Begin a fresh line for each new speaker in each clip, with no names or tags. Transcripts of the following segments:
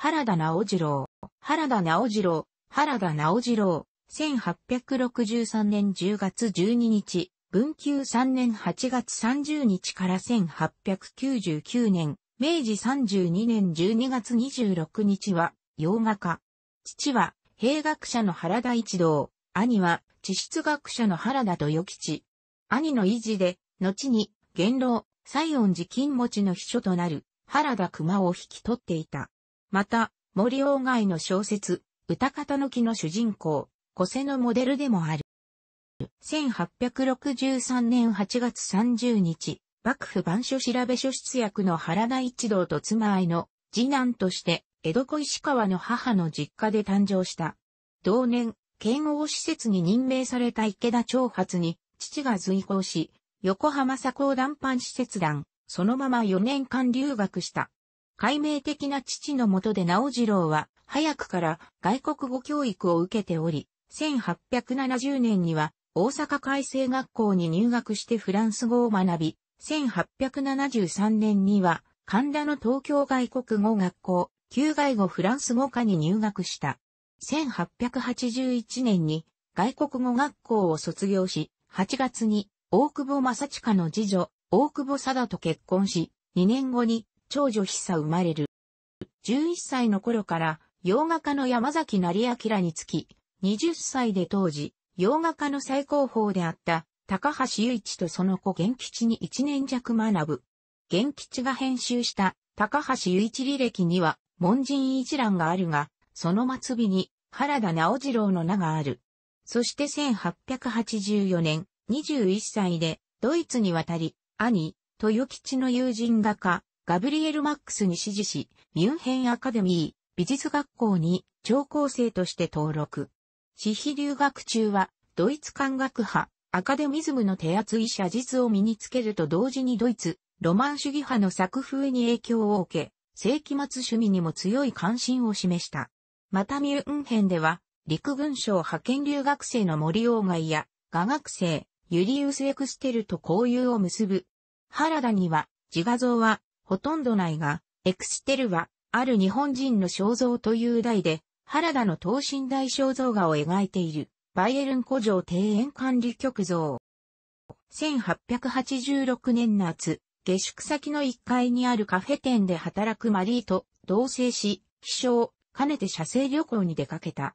原田直次郎、原田直次郎、原田直次郎、1863年10月12日、文久3年8月30日から1899年、明治32年12月26日は、洋画家。父は、兵学者の原田一同、兄は、地質学者の原田豊吉。兄の維持で、後に、元老、西恩寺金持ちの秘書となる、原田熊を引き取っていた。また、森鴎外の小説、歌方の木の主人公、古瀬のモデルでもある。1863年8月30日、幕府番所調べ書出役の原田一同と妻愛の次男として、江戸小石川の母の実家で誕生した。同年、慶応施設に任命された池田長髪に、父が随行し、横浜佐高団藩施設団、そのまま4年間留学した。解明的な父のもとで直次郎は、早くから外国語教育を受けており、1870年には大阪改正学校に入学してフランス語を学び、1873年には神田の東京外国語学校、旧外語フランス語科に入学した。1881年に外国語学校を卒業し、8月に大久保正親の次女、大久保貞と結婚し、2年後に長女久生まれる。11歳の頃から洋画家の山崎成明につき、20歳で当時、洋画家の最高峰であった高橋雄一とその子元吉に1年弱学ぶ。元吉が編集した高橋雄一履歴には門人一覧があるが、その末尾に原田直次郎の名がある。そして1884年、21歳でドイツに渡り、兄、豊吉の友人画家、ガブリエル・マックスに支持し、ミュンヘンアカデミー美術学校に聴講生として登録。私費留学中は、ドイツ漢学派、アカデミズムの手厚い写実を身につけると同時にドイツ、ロマン主義派の作風に影響を受け、世紀末趣味にも強い関心を示した。またミュンヘンでは、陸軍省派遣留学生の森鴎外や、画学生、ユリウス・エクステルと交友を結ぶ。原田には、自画像は、ほとんどないが、エクステルは、ある日本人の肖像という題で、原田の等身大肖像画を描いている、バイエルン古城庭園管理局像。1886年夏、下宿先の1階にあるカフェ店で働くマリーと同棲し、飛翔、兼ねて写生旅行に出かけた。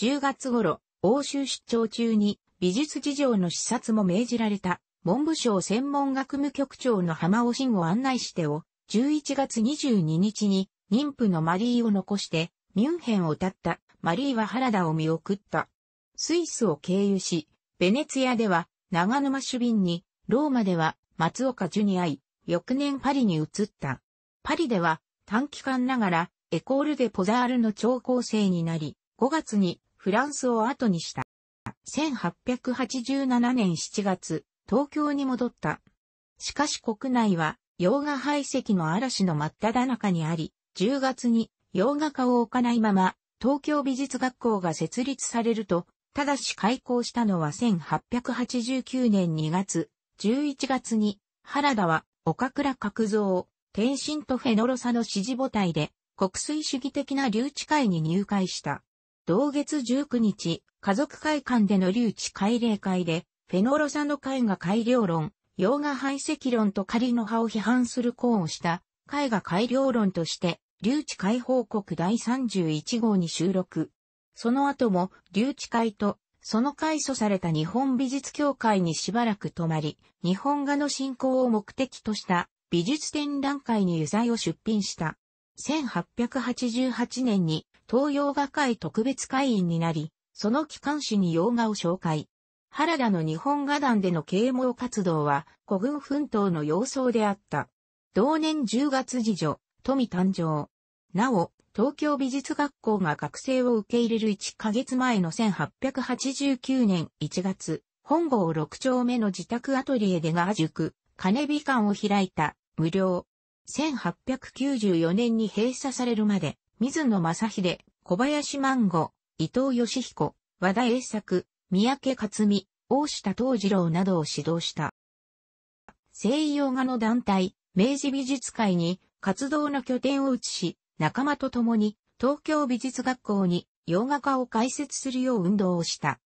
10月頃、欧州出張中に美術事情の視察も命じられた文部省専門学務局長の浜尾慎を案内してを11月22日に妊婦のマリーを残してミュンヘンを立ったマリーは原田を見送った。スイスを経由し、ベネツィアでは長沼主瓶に、ローマでは松岡ジュに会い、翌年パリに移った。パリでは短期間ながらエコールでポザールの超高生になり、5月にフランスを後にした。1887年7月、東京に戻った。しかし国内は洋画排斥の嵐の真っ只中にあり、10月に洋画化を置かないまま、東京美術学校が設立されると、ただし開校したのは1889年2月、11月に、原田は、岡倉角蔵、天津とフェノロサの支持母体で、国粋主義的な留置会に入会した。同月19日、家族会館での留置会例会で、フェノロサの会が改良論、洋画排斥論と仮の派を批判する項をした、絵画改良論として、留置解放国第31号に収録。その後も、留置会と、その改祖された日本美術協会にしばらく泊まり、日本画の振興を目的とした美術展覧会に油彩を出品した。1888年に東洋画会特別会員になり、その機関紙に洋画を紹介。原田の日本画壇での啓蒙活動は、古軍奮闘の様相であった。同年10月次女、富誕生。なお、東京美術学校が学生を受け入れる1ヶ月前の1889年1月、本郷6丁目の自宅アトリエでが塾、金美館を開いた、無料。1894年に閉鎖されるまで、水野正秀、小林万吾、伊藤義彦、和田栄作、三宅克美、大下藤次郎などを指導した。西洋画の団体、明治美術会に活動の拠点を移し、仲間と共に東京美術学校に洋画家を開設するよう運動をした。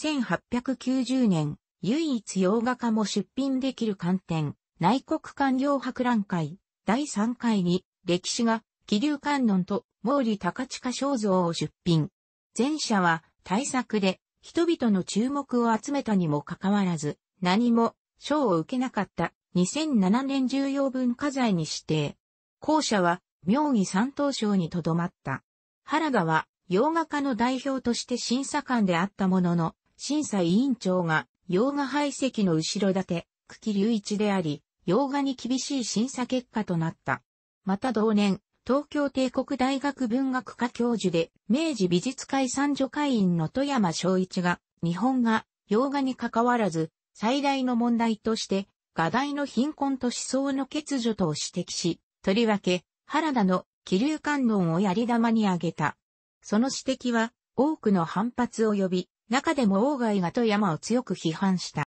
1890年、唯一洋画家も出品できる観点、内国官僚博覧会、第3回に、歴史が、気流観音と毛利高近肖像を出品。前者は、大作で、人々の注目を集めたにもかかわらず、何も賞を受けなかった2007年重要文化財に指定。後者は妙義三等賞にとどまった。原田は洋画家の代表として審査官であったものの、審査委員長が洋画排斥の後ろ盾、久喜隆一であり、洋画に厳しい審査結果となった。また同年、東京帝国大学文学科教授で、明治美術会参助会員の富山昭一が、日本が洋画に関わらず、最大の問題として、画題の貧困と思想の欠如とを指摘し、とりわけ、原田の気流観音をやり玉に挙げた。その指摘は、多くの反発を呼び、中でも王外が富山を強く批判した。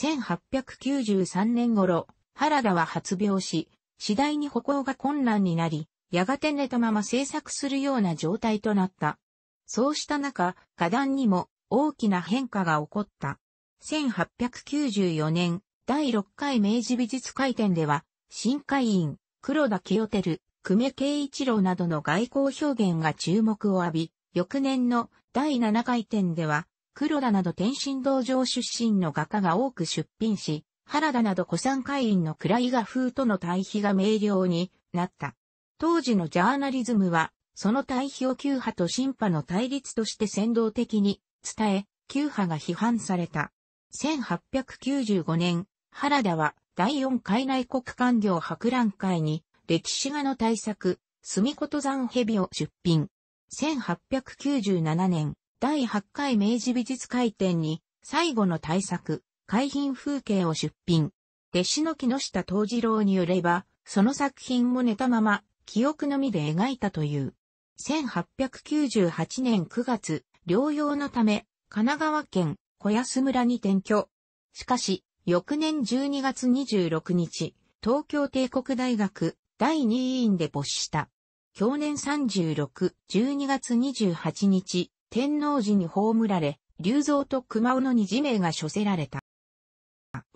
1893年頃、原田は発病し、次第に歩行が困難になり、やがて寝たまま制作するような状態となった。そうした中、下壇にも大きな変化が起こった。1894年、第6回明治美術会展では、新会員、黒田清照、久米慶一郎などの外交表現が注目を浴び、翌年の第7回展では、黒田など天津道場出身の画家が多く出品し、原田など古参会員のい画風との対比が明瞭になった。当時のジャーナリズムは、その対比を旧派と新派の対立として先導的に伝え、旧派が批判された。1895年、原田は第四海内国官業博覧会に歴史画の大作、住子登山蛇を出品。1897年、第8回明治美術会展に最後の大作、海浜風景を出品。弟子の木下藤次郎によれば、その作品も寝たまま、記憶のみで描いたという。1898年9月、療養のため、神奈川県小安村に転居。しかし、翌年12月26日、東京帝国大学第2委員で没した。去年36、12月28日、天皇寺に葬られ、竜造と熊尾の二次名が処せられた。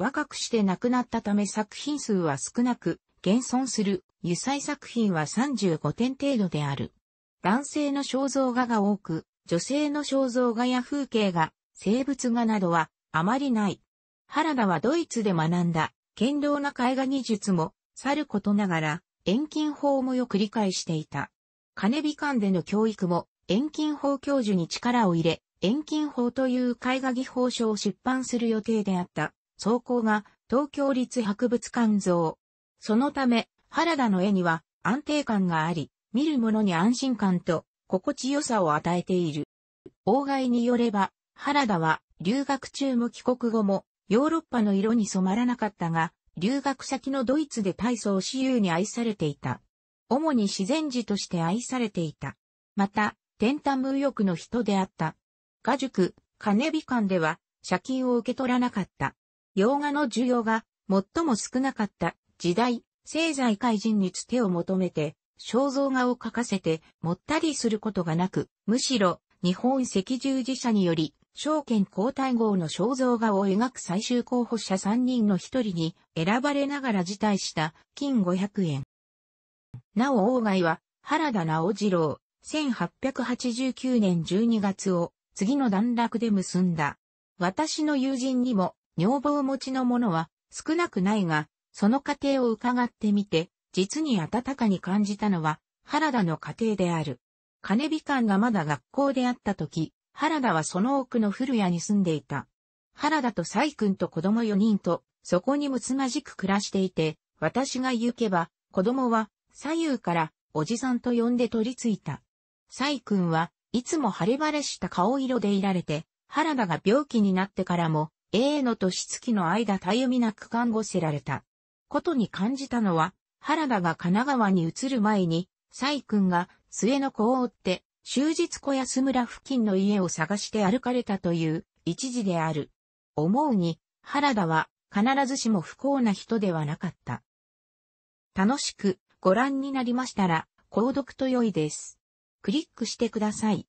若くして亡くなったため作品数は少なく、現存する油彩作品は35点程度である。男性の肖像画が多く、女性の肖像画や風景画、生物画などはあまりない。原田はドイツで学んだ、堅牢な絵画技術も、さることながら、遠近法もよく理解していた。金美館での教育も、遠近法教授に力を入れ、遠近法という絵画技法書を出版する予定であった。草稿が東京立博物館像。そのため、原田の絵には安定感があり、見る者に安心感と心地よさを与えている。妨害によれば、原田は留学中も帰国後もヨーロッパの色に染まらなかったが、留学先のドイツで大層私有に愛されていた。主に自然児として愛されていた。また、天端無欲の人であった。画塾、金美館では、借金を受け取らなかった。洋画の需要が最も少なかった時代、政財界人につてを求めて、肖像画を描かせて、もったりすることがなく、むしろ、日本赤十字社により、証券交代号の肖像画を描く最終候補者3人の1人に選ばれながら辞退した金500円。なお、王外は原田直次郎、1889年12月を次の段落で結んだ。私の友人にも女房持ちの者は少なくないが、その過程を伺ってみて、実に温かに感じたのは、原田の家庭である。金美館がまだ学校であった時、原田はその奥の古屋に住んでいた。原田と蔡君と子供4人と、そこにむつまじく暮らしていて、私が行けば、子供は、左右から、おじさんと呼んで取り付いた。蔡君はいつも晴れ晴れした顔色でいられて、原田が病気になってからも、永野の年月の間たゆみなく看護せられた。ことに感じたのは、原田が神奈川に移る前に、蔡君が末の子を追って、終日小安村付近の家を探して歩かれたという一時である。思うに、原田は必ずしも不幸な人ではなかった。楽しくご覧になりましたら、購読と良いです。クリックしてください。